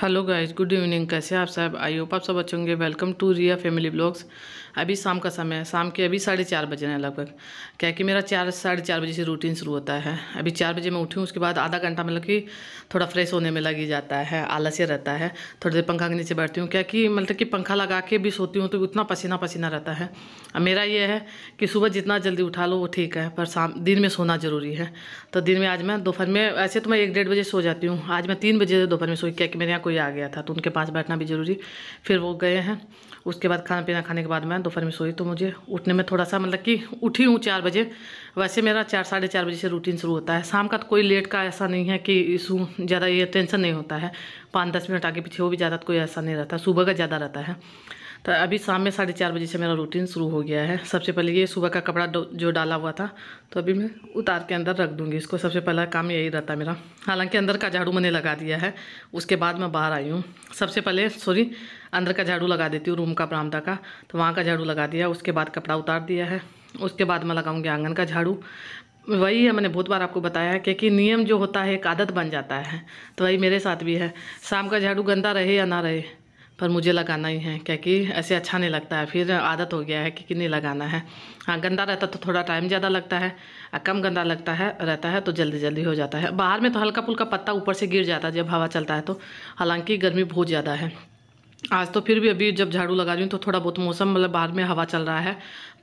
hello guys good evening कैसे आप सब आई होप आप सब अच्छे होंगे welcome to Riya family blogs अभी शाम का समय है शाम के अभी साढ़े चार बजे हैं लगभग क्या कि मेरा चार साढ़े चार बजे से रूटीन शुरू होता है अभी चार बजे मैं उठी हूँ उसके बाद आधा घंटा मतलब कि थोड़ा फ्रेश होने में लग ही जाता है आलस्य रहता है थोड़ी देर पंखा के नीचे बैठती हूँ क्या कि मतलब कि पंखा लगा के भी सोती हूँ तो उतना पसीना पसीना रहता है अब मेरा ये है कि सुबह जितना जल्दी उठा लो वो ठीक है पर शाम दिन में सोना ज़रूरी है तो दिन में आज मैं दोपहर में ऐसे तो मैं एक डेढ़ बजे सो जाती हूँ आज मैं तीन बजे दोपहर में सोई क्या कि मेरे यहाँ कोई आ गया था तो उनके पास बैठना भी ज़रूरी फिर वो गए हैं उसके बाद खाना पीना खाने के बाद मैं दोपहर में सोई तो मुझे उठने में थोड़ा सा मतलब कि उठी हूँ चार बजे वैसे मेरा चार साढ़े चार बजे से रूटीन शुरू होता है शाम का तो कोई लेट का ऐसा नहीं है कि इशू ज़्यादा ये टेंशन नहीं होता है पाँच दस मिनट आगे पीछे हो भी ज़्यादा कोई ऐसा नहीं रहता सुबह का ज़्यादा रहता है तो अभी शाम में साढ़े चार बजे से मेरा रूटीन शुरू हो गया है सबसे पहले ये सुबह का कपड़ा जो डाला हुआ था तो अभी मैं उतार के अंदर रख दूँगी इसको सबसे पहला काम यही रहता है मेरा हालांकि अंदर का झाड़ू मैंने लगा दिया है उसके बाद मैं बाहर आई हूँ सबसे पहले सॉरी अंदर का झाड़ू लगा देती हूँ रूम का बरामदा का तो वहाँ का झाड़ू लगा दिया उसके बाद कपड़ा उतार दिया है उसके बाद मैं लगाऊँगी आंगन का झाड़ू वही है मैंने बहुत बार आपको बताया है क्योंकि नियम जो होता है एक आदत बन जाता है तो वही मेरे साथ भी है शाम का झाड़ू गंदा रहे या ना रहे पर मुझे लगाना ही है क्योंकि ऐसे अच्छा नहीं लगता है फिर आदत हो गया है कि, कि नहीं लगाना है हाँ गंदा रहता तो थोड़ा टाइम ज़्यादा लगता है और कम गंदा लगता है रहता है तो जल्दी जल्दी हो जाता है बाहर में तो हल्का फुल्का पत्ता ऊपर से गिर जाता है जब हवा चलता है तो हालांकि गर्मी बहुत ज़्यादा है आज तो फिर भी अभी जब झाड़ू लगा रही हूँ तो थोड़ा बहुत मौसम मतलब बाहर में हवा चल रहा है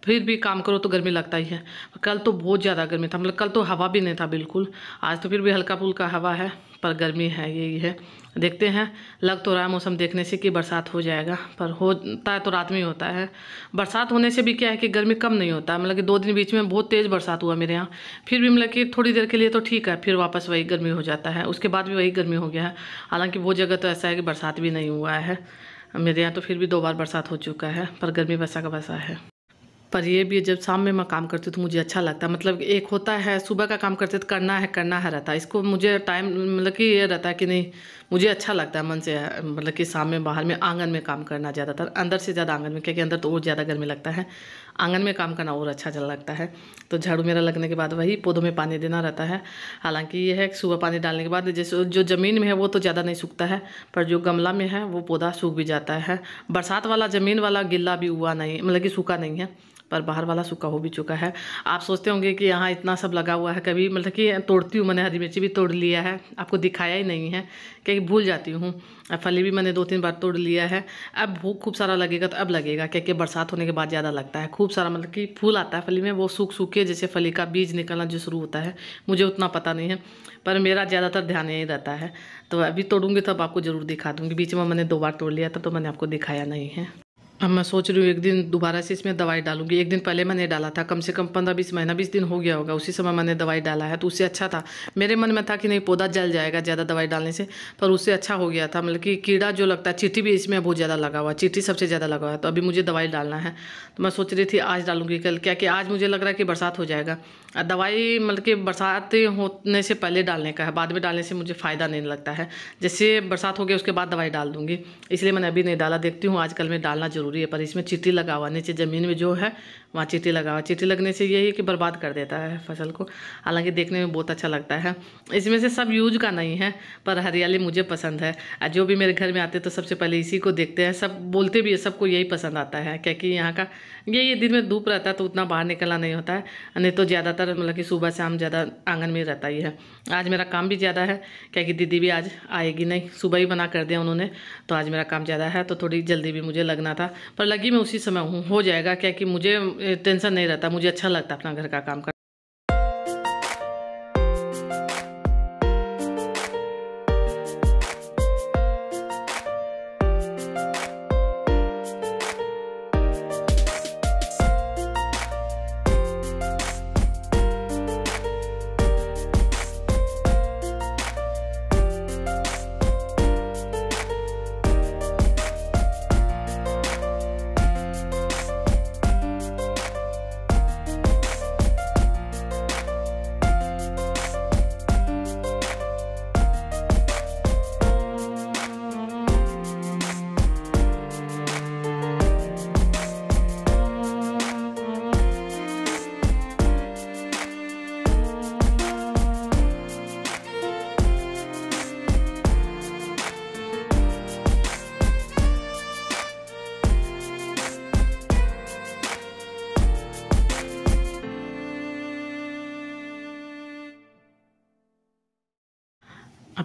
फिर भी काम करो तो गर्मी लगता ही है कल तो बहुत ज़्यादा गर्मी था मतलब कल तो हवा भी नहीं था बिल्कुल आज तो फिर भी हल्का फुल्का हवा है पर गर्मी है यही है देखते हैं लग तो रहा है मौसम देखने से कि बरसात हो जाएगा पर होता है तो रात में होता है बरसात होने से भी क्या है कि गर्मी कम नहीं होता मतलब कि दो दिन बीच में बहुत तेज़ बरसात हुआ मेरे यहाँ फिर भी मतलब कि थोड़ी देर के लिए तो ठीक है फिर वापस वही गर्मी हो जाता है उसके बाद भी वही गर्मी हो गया है हालाँकि वो जगह तो ऐसा है कि बरसात भी नहीं हुआ है मेरे यहाँ तो फिर भी दो बार बरसात हो चुका है पर गर्मी वैसा का वैसा है पर ये भी जब शाम में मैं काम करती हूँ तो मुझे अच्छा लगता है मतलब एक होता है सुबह का काम करते तो करना है करना है रहता है इसको मुझे टाइम मतलब कि ये रहता है कि नहीं मुझे अच्छा लगता है मन से मतलब कि शाम में बाहर में आंगन में काम करना ज़्यादातर अंदर से ज़्यादा आंगन में क्योंकि अंदर तो और ज़्यादा गर्मी लगता है आंगन में काम करना और अच्छा लगता है तो झाड़ू मेरा लगने के बाद वही पौधों में पानी देना रहता है हालांकि ये है कि सुबह पानी डालने के बाद जैसे जो ज़मीन में है वो तो ज़्यादा नहीं सूखता है पर जो गमला में है वो पौधा सूख भी जाता है बरसात वाला ज़मीन वाला गिल्ला भी हुआ नहीं मतलब कि सूखा नहीं है पर बाहर वाला सूखा हो भी चुका है आप सोचते होंगे कि यहाँ इतना सब लगा हुआ है कभी मतलब कि तोड़ती हूँ मैंने हरी मिर्ची भी तोड़ लिया है आपको दिखाया ही नहीं है क्योंकि भूल जाती हूँ फली भी मैंने दो तीन बार तोड़ लिया है अब भूख खूब सारा लगेगा तो अब लगेगा क्या कि बरसात होने के बाद ज़्यादा लगता है खूब सारा मतलब कि फूल आता है फली में वो सूख सूखे जैसे फली का बीज निकलना जो शुरू होता है मुझे उतना पता नहीं है पर मेरा ज़्यादातर ध्यान यही रहता है तो अभी तोड़ूंगी तब आपको ज़रूर दिखा दूँगी बीच में मैंने दो बार तोड़ लिया था तो मैंने आपको दिखाया नहीं है अब मैं सोच रही हूँ एक दिन दोबारा से इसमें दवाई डालूंगी एक दिन पहले मैंने डाला था कम से कम पंद्रह बीस महीना बीस दिन हो गया होगा उसी समय मैंने दवाई डाला है तो उससे अच्छा था मेरे मन में था कि नहीं पौधा जल जाएगा ज़्यादा दवाई डालने से पर उससे अच्छा हो गया था मतलब कि कीड़ा जो लगता है चिट्ठी भी इसमें बहुत ज़्यादा लगा हुआ चिट्ठी सबसे ज़्यादा लगा हुआ है तो अभी मुझे दवाई डालना है तो मैं सोच रही थी आज डालूंगी कल क्या कि आज मुझे लग रहा है कि बरसात हो जाएगा दवाई मतलब कि बरसात होने से पहले डालने का है बाद में डालने से मुझे फ़ायदा नहीं लगता है जैसे बरसात हो गया उसके बाद दवाई डाल दूँगी इसलिए मैंने अभी नहीं डाला देखती हूँ आजकल मैं डालना जरूर ज़रूरी है पर इसमें चिट्टी लगा हुआ नीचे ज़मीन में जो है वहाँ चीटी लगा हुआ चीटी लगने से यही कि बर्बाद कर देता है फसल को हालांकि देखने में बहुत अच्छा लगता है इसमें से सब यूज का नहीं है पर हरियाली मुझे पसंद है जो भी मेरे घर में आते तो सबसे पहले इसी को देखते हैं सब बोलते भी है सबको यही पसंद आता है क्योंकि यहाँ का यही दिन में धूप रहता है तो उतना बाहर निकलना नहीं होता है नहीं तो ज़्यादातर मतलब कि सुबह शाम ज़्यादा आंगन में रहता ही है आज मेरा काम भी ज़्यादा है क्या कि दीदी भी आज आएगी नहीं सुबह ही बना कर दिया उन्होंने तो आज मेरा काम ज़्यादा है तो थोड़ी जल्दी भी मुझे लगना था पर लगी मैं उसी समय हूँ हो जाएगा क्या कि मुझे टेंशन नहीं रहता मुझे अच्छा लगता अपना घर का काम कर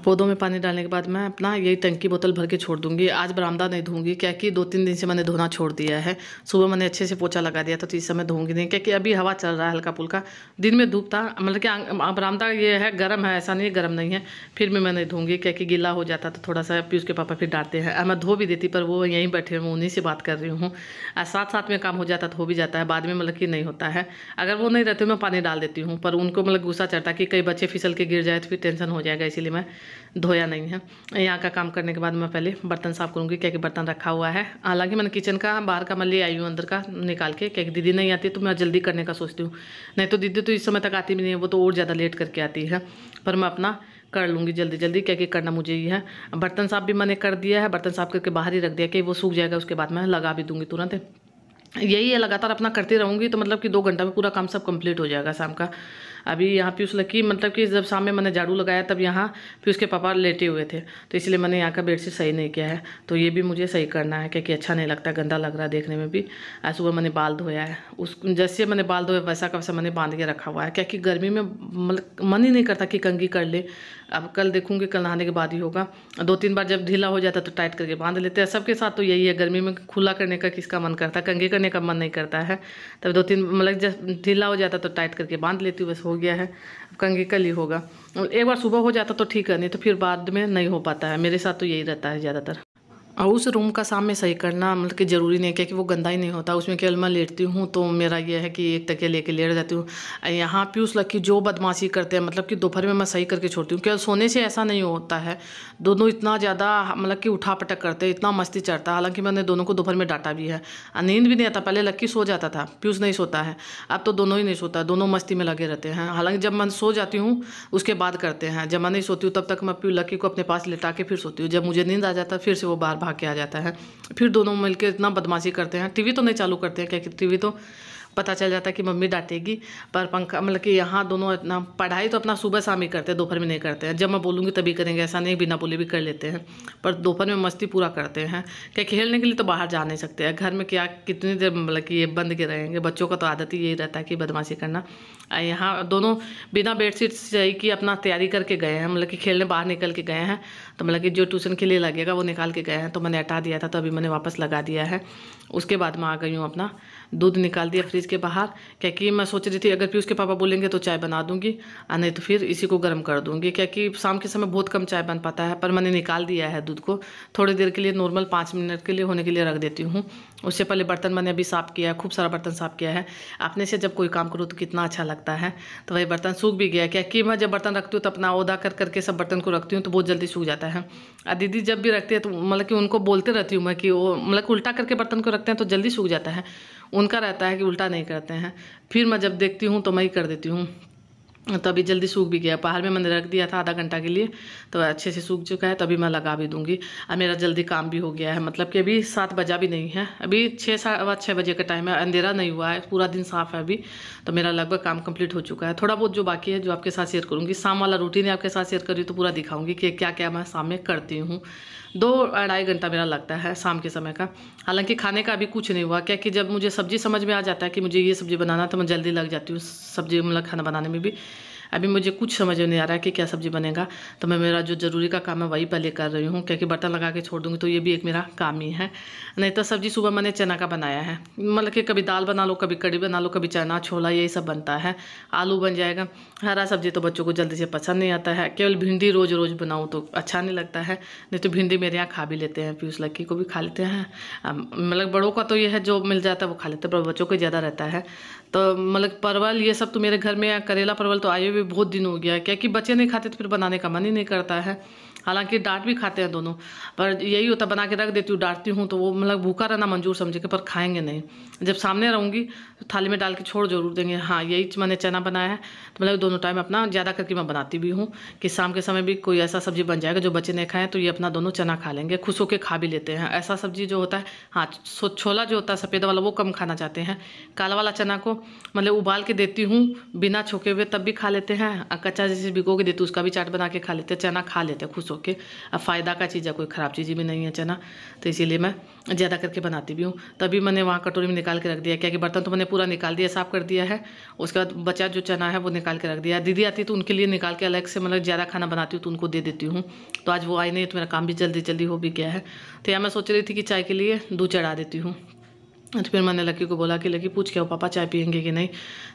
पौधों में पानी डालने के बाद मैं अपना यही टंकी बोतल भर के छोड़ दूंगी आज बरामदा नहीं धोऊंगी क्या कि दो तीन दिन से मैंने धोना छोड़ दिया है सुबह मैंने अच्छे से पोछा लगा दिया था तो इस समय धोऊंगी नहीं क्या कि अभी हवा चल रहा है हल्का पुल्का दिन में धूप था मतलब कि बरामदा ये है गर्म है ऐसा नहीं गर्म नहीं है फिर भी मैं नहीं धोऊंगी क्या कि गीला हो जाता तो थोड़ा सा पीयूष के पापा फिर डांटते हैं मैं धो भी देती पर वो यहीं बैठे हुए उन्हीं से बात कर रही हूँ साथ साथ में काम हो जाता तो हो भी जाता है बाद में मतलब कि नहीं होता है अगर वो नहीं रहते मैं पानी डाल देती हूँ पर उनको मतलब गुस्सा चढ़ता कि कई बच्चे फिसल के गिर जाए तो फिर टेंशन हो जाएगा इसीलिए मैं धोया नहीं है यहाँ का काम करने के बाद मैं पहले बर्तन साफ़ करूँगी क्या कि बर्तन रखा हुआ है हालांकि मैंने किचन का बाहर का मैं ले आई हूँ अंदर का निकाल के क्या दीदी नहीं आती तो मैं जल्दी करने का सोचती हूँ नहीं तो दीदी तो इस समय तक आती भी नहीं है वो तो और ज़्यादा लेट करके आती है पर मैं अपना कर लूँगी जल्दी जल्दी क्या कि करना मुझे ही है बर्तन साफ़ भी मैंने कर दिया है बर्तन साफ़ करके बाहर ही रख दिया कि वो सूख जाएगा उसके बाद मैं लगा भी दूँगी तुरंत यही है लगातार अपना करती रहूँगी तो मतलब कि दो घंटा में पूरा काम सब कंप्लीट हो जाएगा शाम का अभी यहाँ पे उस लकी मतलब कि जब शाम में मैंने झाड़ू लगाया तब यहाँ फिर उसके पापा लेटे हुए थे तो इसलिए मैंने यहाँ का बेडशीट सही नहीं किया है तो ये भी मुझे सही करना है क्योंकि अच्छा नहीं लगता गंदा लग रहा है देखने में भी आज सुबह मैंने बाल धोया है उस जैसे मैंने बाल धोया वैसा का वैसा मैंने बांध के रखा हुआ है क्योंकि गर्मी में मतलब मन ही नहीं करता कि कंगी कर ले अब कल देखूँगी कल नहाने के बाद ही होगा दो तीन बार जब ढीला हो जाता तो टाइट करके बांध लेते हैं सबके साथ तो यही है गर्मी में खुला करने का किसका मन करता कंगी करने खोलने का मन नहीं करता है तब दो तीन मतलब जब ढीला हो जाता तो टाइट करके बांध लेती हूँ बस हो गया है कंगी कल ही होगा एक बार सुबह हो जाता तो ठीक है नहीं तो फिर बाद में नहीं हो पाता है मेरे साथ तो यही रहता है ज़्यादातर और उस रूम का सामने सही करना मतलब कि ज़रूरी नहीं है क्योंकि वो गंदा ही नहीं होता उसमें केवल मैं लेटती हूँ तो मेरा ये है कि एक तकिया लेके लेट जाती हूँ यहाँ पे उस लड़की जो बदमाशी करते हैं मतलब कि दोपहर में मैं सही करके छोड़ती हूँ केवल सोने से ऐसा नहीं होता है दोनों इतना ज़्यादा मतलब कि उठा पटक करते इतना मस्ती चढ़ता हालांकि मैंने दोनों को दोपहर में डांटा भी है नींद भी नहीं आता पहले लक्की सो जाता था प्यूस नहीं सोता है अब तो दोनों ही नहीं सोता दोनों मस्ती में लगे रहते हैं हालांकि जब मैं सो जाती हूँ उसके बाद करते हैं जब मैं नहीं सोती हूँ तब तक मैं लक्की को अपने पास लेटा के फिर सोती हूँ जब मुझे नींद आ जाता फिर से वो बार बार भाग के आ जाता है फिर दोनों मिलकर इतना बदमाशी करते हैं टीवी तो नहीं चालू करते हैं क्या टीवी तो पता चल जाता है कि मम्मी डांटेगी पर पंखा मतलब कि यहाँ दोनों इतना पढ़ाई तो अपना सुबह शाम ही करते हैं दोपहर में नहीं करते हैं जब मैं बोलूँगी तभी करेंगे ऐसा नहीं बिना बोले भी कर लेते हैं पर दोपहर में मस्ती पूरा करते हैं क्या खेलने के लिए तो बाहर जा नहीं सकते हैं घर में क्या कितनी देर मतलब कि ये बंद के रहेंगे बच्चों का तो आदत ही यही रहता है कि बदमाशी करना यहाँ दोनों बिना बेडशीट चाहिए कि अपना तैयारी करके गए हैं मतलब कि खेलने बाहर निकल के गए हैं तो मतलब कि जो ट्यूशन के लिए लगेगा वो निकाल के गए हैं तो मैंने हटा दिया था तो अभी मैंने वापस लगा दिया है उसके बाद मैं आ गई हूँ अपना दूध निकाल दिया फ्रिज फ्रिज के बाहर क्या कि मैं सोच रही थी अगर पीयूष के पापा बोलेंगे तो चाय बना दूंगी नहीं तो फिर इसी को गर्म कर दूंगी क्या कि शाम के समय बहुत कम चाय बन पाता है पर मैंने निकाल दिया है दूध को थोड़ी देर के लिए नॉर्मल पाँच मिनट के लिए होने के लिए रख देती हूँ उससे पहले बर्तन मैंने अभी साफ़ किया है खूब सारा बर्तन साफ़ किया है अपने से जब कोई काम करूँ तो कितना अच्छा लगता है तो वही बर्तन सूख भी गया क्या कि मैं जब बर्तन रखती हूँ तो अपना ओदा कर करके सब बर्तन को रखती हूँ तो बहुत जल्दी सूख जाता है और दीदी जब भी रखती है तो मतलब कि उनको बोलते रहती हूँ मैं कि वो मतलब उल्टा करके बर्तन को रखते हैं तो जल्दी सूख जाता है उनका रहता है कि उल्टा नहीं करते हैं फिर मैं जब देखती हूँ तो मैं ही कर देती हूँ तो अभी जल्दी सूख भी गया बाहर में मैंने रख दिया था आधा घंटा के लिए तो अच्छे से सूख चुका है तभी मैं लगा भी दूंगी और मेरा जल्दी काम भी हो गया है मतलब कि अभी सात बजा भी नहीं है अभी छः सात छः बजे का टाइम है अंधेरा नहीं हुआ है पूरा दिन साफ है अभी तो मेरा लगभग काम कंप्लीट हो चुका है थोड़ा बहुत जो बाकी है जो आपके साथ शेयर करूँगी शाम वाला रूटीन आपके साथ शेयर करी तो पूरा दिखाऊँगी कि क्या क्या मैं शाम में करती हूँ दो अढ़ाई घंटा मेरा लगता है शाम के समय का हालांकि खाने का अभी कुछ नहीं हुआ क्या कि जब मुझे सब्जी समझ में आ जाता है कि मुझे ये सब्जी बनाना तो मैं जल्दी लग जाती हूँ सब्जी मतलब खाना बनाने में भी अभी मुझे कुछ समझ में नहीं आ रहा है कि क्या सब्जी बनेगा तो मैं मेरा जो ज़रूरी का काम है वही पहले कर रही हूँ क्योंकि बर्तन लगा के छोड़ दूँगी तो ये भी एक मेरा काम ही है नहीं तो सब्जी सुबह मैंने चना का बनाया है मतलब कि कभी दाल बना लो कभी कड़ी बना लो कभी चना छोला यही सब बनता है आलू बन जाएगा हरा सब्जी तो बच्चों को जल्दी से पसंद नहीं आता है केवल भिंडी रोज़ रोज़ बनाऊँ तो अच्छा नहीं लगता है नहीं तो भिंडी मेरे यहाँ खा भी लेते हैं पीयूष लक्की को भी खा लेते हैं मतलब बड़ों का तो ये है जो मिल जाता है वो खा लेते हैं पर बच्चों को ज़्यादा रहता है तो मतलब परवल ये सब तो मेरे घर में करेला परवल तो आए हुए बहुत दिन हो गया क्या कि बच्चे नहीं खाते तो फिर बनाने का मन ही नहीं करता है हालांकि डांट भी खाते हैं दोनों पर यही होता बना के रख देती हूँ डांटती हूँ तो वो मतलब भूखा रहना मंजूर समझे के पर खाएंगे नहीं जब सामने रहूँगी तो थाली में डाल के छोड़ जरूर देंगे हाँ यही मैंने चना बनाया है तो मतलब दोनों टाइम अपना ज़्यादा करके मैं बनाती भी हूँ कि शाम के समय भी कोई ऐसा सब्जी बन जाएगा जो बच्चे नहीं खाएँ तो ये अपना दोनों चना खा लेंगे खुश होकर खा भी लेते हैं ऐसा सब्जी जो होता है हाँ छोला जो होता है सफ़ेद वाला वो कम खाना चाहते हैं काला वाला चना को मतलब उबाल के देती हूँ बिना छोके हुए तब भी खा लेते हैं कच्चा जैसे भिगो के देती हूँ उसका भी चाट बना के खा लेते हैं चना खा लेते हैं खुश हो ओके अब फ़ायदा का चीज़ है कोई ख़राब चीज़ भी नहीं है चना तो इसीलिए मैं ज़्यादा करके बनाती भी हूँ तभी मैंने वहाँ कटोरी में निकाल के रख दिया क्या कि बर्तन तो मैंने पूरा निकाल दिया साफ़ कर दिया है उसके बाद बचा जो चना है वो निकाल के रख दिया दीदी आती तो उनके लिए निकाल के अलग से मतलब ज़्यादा खाना बनाती हूँ तो उनको दे देती हूँ तो आज वो आई नहीं तो मेरा काम भी जल्दी जल्दी हो भी गया है तो यहाँ मैं सोच रही थी कि चाय के लिए दूध चढ़ा देती हूँ तो फिर मैंने लकी को बोला कि लकी पूछ के वो पापा चाय पियेंगे कि नहीं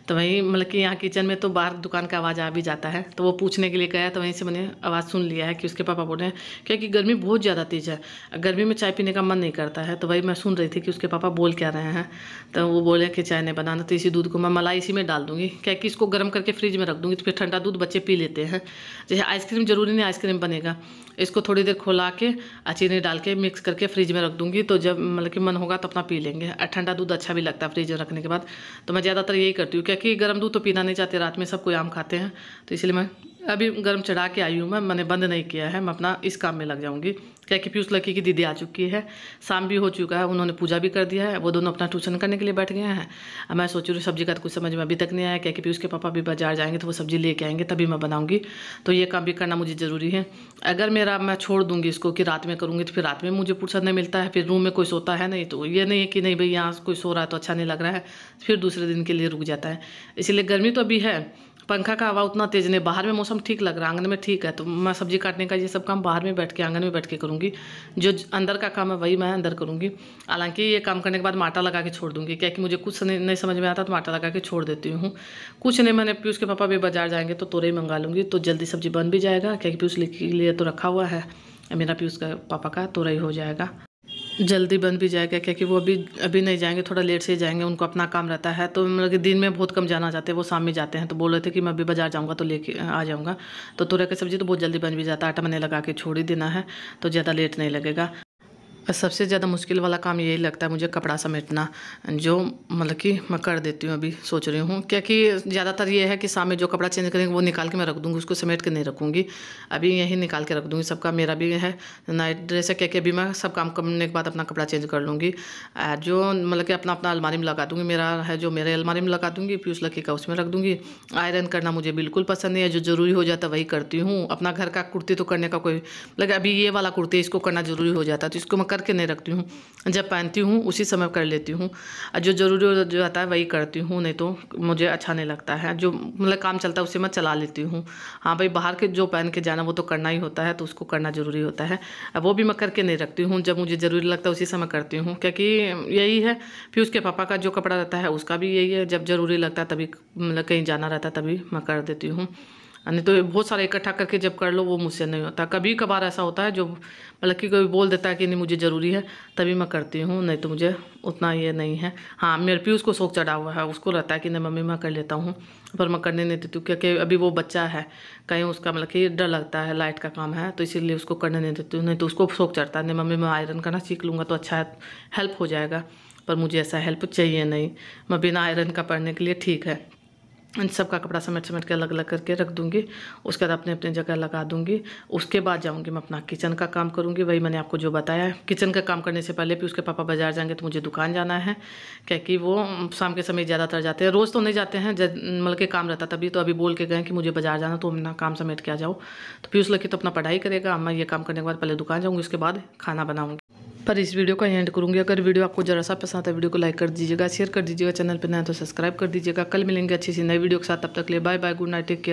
तो वहीं मतलब कि यहाँ किचन में तो बाहर दुकान का आवाज़ आ भी जाता है तो वो पूछने के लिए गया तो वहीं से मैंने आवाज़ सुन लिया है कि उसके पापा बोल रहे हैं क्योंकि गर्मी बहुत ज़्यादा तेज़ है गर्मी में चाय पीने का मन नहीं करता है तो वही मैं सुन रही थी कि उसके पापा बोल क्या रहे हैं तो वो बोले कि चाय नहीं बनाना तो इसी दूध को मैं मलाई इसी में डाल दूँगी क्या कि इसको गर्म करके फ्रिज में रख दूँगी तो फिर ठंडा दूध बच्चे पी लेते हैं जैसे आइसक्रीम ज़रूरी नहीं आइसक्रीम बनेगा इसको थोड़ी देर खोला के चीनी डाल के मिक्स करके फ्रिज में रख दूँगी तो जब मतलब कि मन होगा तो अपना पी लेंगे ठंडा दूध अच्छा भी लगता है में रखने के बाद तो मैं ज़्यादातर यही करती हूँ क्योंकि गर्म दूध तो पीना नहीं चाहते रात में सब कोई आम खाते हैं तो इसलिए मैं अभी गर्म चढ़ा के आई हूँ मैं मैंने बंद नहीं किया है मैं अपना इस काम में लग जाऊँगी क्या कि पीयूष लड़की की दीदी आ चुकी है शाम भी हो चुका है उन्होंने पूजा भी कर दिया है वो दोनों अपना ट्यूशन करने के लिए बैठ गए हैं अब मैं सोच रही हूँ सब्जी का तो कुछ समझ में अभी तक नहीं आया क्या कि पीयूष के पापा भी बाजार जाएंगे तो वो सब्जी लेके आएंगे तभी मैं बनाऊँगी तो ये काम भी करना मुझे ज़रूरी है अगर मेरा मैं छोड़ दूँगी इसको कि रात में करूँगी तो फिर रात में मुझे फुर्सत नहीं मिलता है फिर रूम में कोई सोता है नहीं तो ये नहीं है कि नहीं भाई यहाँ कोई सो रहा है तो अच्छा नहीं लग रहा है फिर दूसरे दिन के लिए रुक जाता है इसीलिए गर्मी तो अभी है पंखा का हवा उतना तेज़ नहीं बाहर में मौसम ठीक लग रहा है आंगन में ठीक है तो मैं सब्जी काटने का ये सब काम बाहर में बैठ के आंगन में बैठ के करूँगी जो अंदर का काम है वही मैं अंदर करूँगी हालांकि ये काम करने के बाद माटा लगा के छोड़ दूँगी क्या कि मुझे कुछ नहीं, समझ में आता तो माटा लगा के छोड़ देती हूँ कुछ नहीं मैंने पीयूष के पापा भी बाजार जाएंगे तो तोरे मंगा लूँगी तो जल्दी सब्जी बन भी जाएगा क्या पीयूष के लिए तो रखा हुआ है मेरा पीयूष का पापा का ही हो जाएगा जल्दी बन भी जाएगा क्योंकि वो अभी अभी नहीं जाएंगे थोड़ा लेट से जाएंगे उनको अपना काम रहता है तो मतलब दिन में बहुत कम जाना चाहते हैं वो शाम में जाते हैं तो बोल रहे थे कि मैं अभी बाजार जाऊँगा तो लेके आ जाऊँगा तो तुरह की सब्ज़ी तो बहुत जल्दी बन भी जाता है आटा मैंने लगा के छोड़ ही देना है तो ज़्यादा लेट नहीं लगेगा सबसे ज़्यादा मुश्किल वाला काम यही लगता है मुझे कपड़ा समेटना जो मतलब कि मैं कर देती हूँ अभी सोच रही हूँ क्योंकि ज़्यादातर ये है कि सामने जो कपड़ा चेंज करेंगे वो निकाल के मैं रख दूँगी उसको समेट के नहीं रखूँगी अभी यहीं निकाल के रख दूँगी सबका मेरा भी है नाइट ड्रेस है क्योंकि अभी मैं सब काम करने के बाद अपना कपड़ा चेंज कर लूँगी जो मतलब कि अपना अपना अलमारी में लगा दूँगी मेरा है जो मेरे अलमारी में लगा दूँगी फिर उस लकी का उसमें रख दूँगी आयरन करना मुझे बिल्कुल पसंद नहीं है जो ज़रूरी हो जाता वही करती हूँ अपना घर का कुर्ती तो करने का कोई मतलब अभी ये वाला कुर्ती इसको करना ज़रूरी हो जाता तो इसको मैं करके नहीं रखती हूँ जब पहनती हूँ उसी समय कर लेती हूँ जो ज़रूरी हो जाता है वही करती हूँ नहीं तो मुझे अच्छा नहीं लगता है जो मतलब काम चलता है उसे मैं चला लेती हूँ हाँ भाई बाहर के जो पहन के जाना वो तो करना ही होता है तो उसको करना ज़रूरी होता है वो भी मैं करके नहीं रखती हूँ जब मुझे ज़रूरी लगता है उसी समय करती हूँ क्योंकि यही है फिर उसके पापा का जो कपड़ा रहता है उसका भी यही है जब ज़रूरी लगता है तभी मतलब कहीं जाना रहता है तभी मैं कर देती हूँ नहीं तो बहुत सारे इकट्ठा करके जब कर लो वो मुझसे नहीं होता कभी कभार ऐसा होता है जो मतलब कि कोई बोल देता है कि नहीं मुझे ज़रूरी है तभी मैं करती हूँ नहीं तो मुझे उतना ये नहीं है हाँ मेरे पी उसको शौक चढ़ा हुआ है उसको रहता है कि नहीं मम्मी मैं कर लेता हूँ पर मैं करने नहीं देती हूँ क्योंकि अभी वो बच्चा है कहीं उसका मतलब कि डर लगता है लाइट का काम है तो इसीलिए उसको करने नहीं देती हूँ नहीं तो उसको शौक चढ़ता है नहीं मम्मी मैं आयरन करना सीख लूँगा तो अच्छा हेल्प हो जाएगा पर मुझे ऐसा हेल्प चाहिए नहीं मैं बिना आयरन का पढ़ने के लिए ठीक है इन सब का कपड़ा समेट समेट के अलग अलग करके रख दूंगी उसके बाद अपने अपने जगह लगा दूंगी उसके बाद जाऊंगी मैं अपना किचन का काम करूंगी वही मैंने आपको जो बताया है किचन का काम करने से पहले भी उसके पापा बाजार जाएंगे तो मुझे दुकान जाना है क्या कि वो शाम के समय ज़्यादातर जाते हैं रोज़ तो नहीं जाते हैं मतलब के काम रहता तभी तो अभी बोल के गए कि मुझे बाजार जाना तो अपना काम समेट के आ जाओ तो पीयूष लकी तो अपना पढ़ाई करेगा मैं ये काम करने के बाद पहले दुकान जाऊँगी उसके बाद खाना बनाऊँगी पर इस वीडियो का एंड करूँगी अगर वीडियो आपको जरा सा पसंद है वीडियो को लाइक कर दीजिएगा शेयर कर दीजिएगा चैनल पर नया तो सब्सक्राइब कर दीजिएगा कल मिलेंगे अच्छी सी नई वीडियो के साथ तब तक ले bye bye good night take care